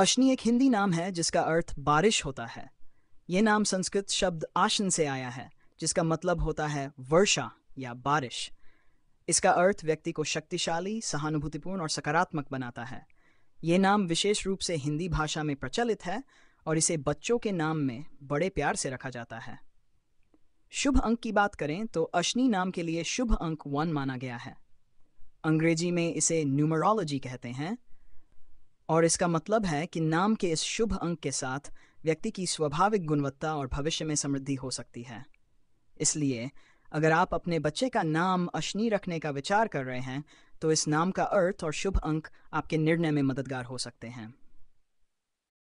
अश्नी एक हिंदी नाम है जिसका अर्थ बारिश होता है यह नाम संस्कृत शब्द आशन से आया है जिसका मतलब होता है वर्षा या बारिश इसका अर्थ व्यक्ति को शक्तिशाली सहानुभूतिपूर्ण और सकारात्मक बनाता है ये नाम विशेष रूप से हिंदी भाषा में प्रचलित है और इसे बच्चों के नाम में बड़े प्यार से रखा जाता है शुभ अंक की बात करें तो अश्नी नाम के लिए शुभ अंक वन माना गया है अंग्रेजी में इसे न्यूमरोलॉजी कहते हैं और इसका मतलब है कि नाम के इस शुभ अंक के साथ व्यक्ति की स्वाभाविक गुणवत्ता और भविष्य में समृद्धि हो सकती है इसलिए अगर आप अपने बच्चे का नाम अश्नी रखने का विचार कर रहे हैं तो इस नाम का अर्थ और शुभ अंक आपके निर्णय में मददगार हो सकते हैं